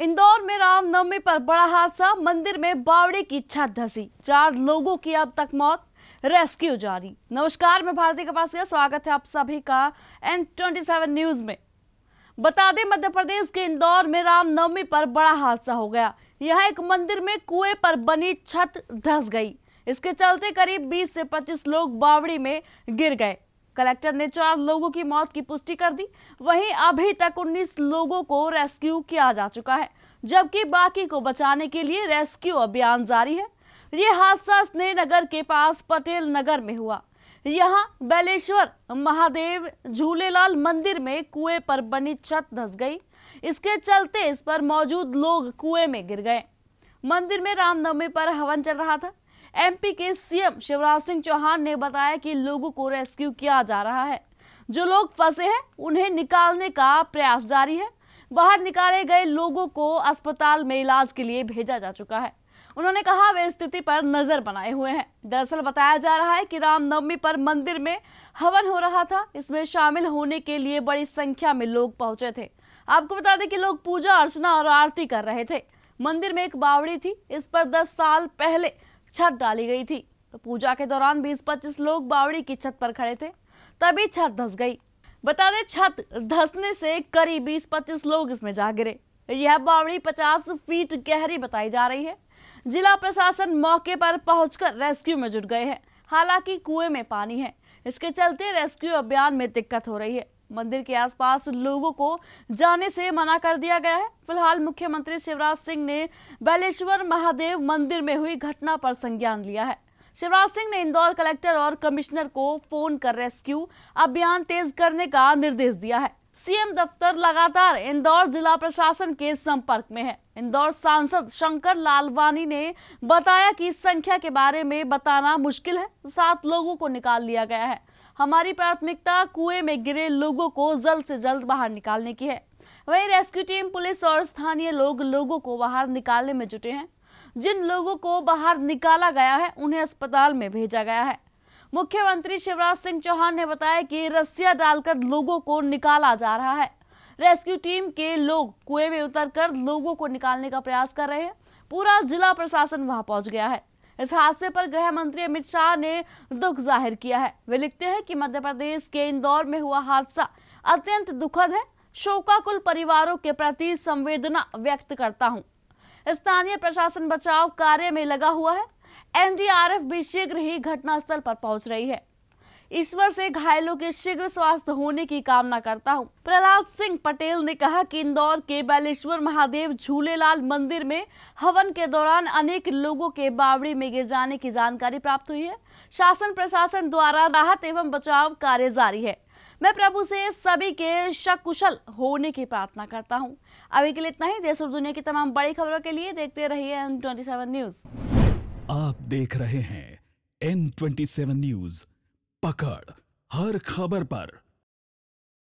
इंदौर में रामनवमी पर बड़ा हादसा मंदिर में बावड़े की छत धसी चार लोगों की अब तक मौत रेस्क्यू जारी नमस्कार मैं भारती कपास स्वागत है आप सभी का एन ट्वेंटी सेवन न्यूज में बता दें मध्य प्रदेश के इंदौर में रामनवमी पर बड़ा हादसा हो गया यह एक मंदिर में कुएं पर बनी छत धस गई इसके चलते करीब 20 से 25 लोग बावड़ी में गिर गए कलेक्टर ने चार लोगों की मौत की पुष्टि कर दी वहीं अभी तक 19 लोगों को रेस्क्यू किया जा चुका है जबकि बाकी को बचाने के लिए रेस्क्यू अभियान जारी है ये हादसा स्नेह नगर के पास पटेल नगर में हुआ यहाँ बैलेश्वर महादेव झूलेलाल मंदिर में कुएं पर बनी छत धस गई इसके चलते इस पर मौजूद लोग कुएं में गिर गए मंदिर में रामनवमी पर हवन चल रहा था एमपी के सीएम शिवराज सिंह चौहान ने बताया कि लोगों को रेस्क्यू किया जा रहा है जो लोग फंसे हैं उन्हें निकालने का प्रयास जारी है बाहर निकाले गए लोगों को अस्पताल में इलाज के लिए भेजा जा चुका है उन्होंने कहा वे स्थिति पर नजर बनाए हुए हैं दरअसल बताया जा रहा है कि रामनवमी पर मंदिर में हवन हो रहा था इसमें शामिल होने के लिए बड़ी संख्या में लोग पहुंचे थे आपको बता दें कि लोग पूजा अर्चना और आरती कर रहे थे मंदिर में एक बावड़ी थी इस पर 10 साल पहले छत डाली गई थी तो पूजा के दौरान 20-25 लोग बावड़ी की छत पर खड़े थे तभी छत धस गई बता दें छत धसने से करीब 20-25 लोग इसमें जा गिरे यह बावड़ी 50 फीट गहरी बताई जा रही है जिला प्रशासन मौके पर पहुंचकर रेस्क्यू में जुट गए हैं हालांकि कुएं में पानी है इसके चलते रेस्क्यू अभियान में दिक्कत हो रही है मंदिर के आसपास लोगों को जाने से मना कर दिया गया है फिलहाल मुख्यमंत्री शिवराज सिंह ने बैलेश्वर महादेव मंदिर में हुई घटना पर संज्ञान लिया है शिवराज सिंह ने इंदौर कलेक्टर और कमिश्नर को फोन कर रेस्क्यू अभियान तेज करने का निर्देश दिया है सीएम दफ्तर लगातार इंदौर जिला प्रशासन के संपर्क में है इंदौर सांसद शंकर लालवानी ने बताया कि संख्या के बारे में बताना मुश्किल है सात लोगों को निकाल लिया गया है हमारी प्राथमिकता कुएं में गिरे लोगों को जल्द से जल्द बाहर निकालने की है वहीं रेस्क्यू टीम पुलिस और स्थानीय लोग लोगों को बाहर निकालने में जुटे हैं जिन लोगों को बाहर निकाला गया है उन्हें अस्पताल में भेजा गया है मुख्यमंत्री शिवराज सिंह चौहान ने बताया कि रस्सिया डालकर लोगों को निकाला जा रहा है रेस्क्यू टीम के लोग कुएं में उतरकर लोगों को निकालने का प्रयास कर रहे हैं पूरा जिला प्रशासन वहां पहुंच गया है इस हादसे पर गृह मंत्री अमित शाह ने दुख जाहिर किया है वे लिखते हैं कि मध्य प्रदेश के इंदौर में हुआ हादसा अत्यंत दुखद है शोकाकुल परिवारों के प्रति संवेदना व्यक्त करता हूँ स्थानीय प्रशासन बचाव कार्य में लगा हुआ है एनडीआरएफ भी शीघ्र ही घटनास्थल पर पहुंच रही है ईश्वर से घायलों के शीघ्र स्वास्थ्य होने की कामना करता हूं। प्रहलाद सिंह पटेल ने कहा कि इंदौर के बैलेश्वर महादेव झूलेलाल मंदिर में हवन के दौरान अनेक लोगों के बावड़ी में गिर जाने की जानकारी प्राप्त हुई है शासन प्रशासन द्वारा राहत एवं बचाव कार्य जारी है मैं प्रभु से सभी के सकुशल होने की प्रार्थना करता हूँ अभी के लिए इतना ही देश और दुनिया की तमाम बड़ी खबरों के लिए देखते रहिए एन ट्वेंटी न्यूज आप देख रहे हैं एन ट्वेंटी न्यूज पकड़ हर खबर पर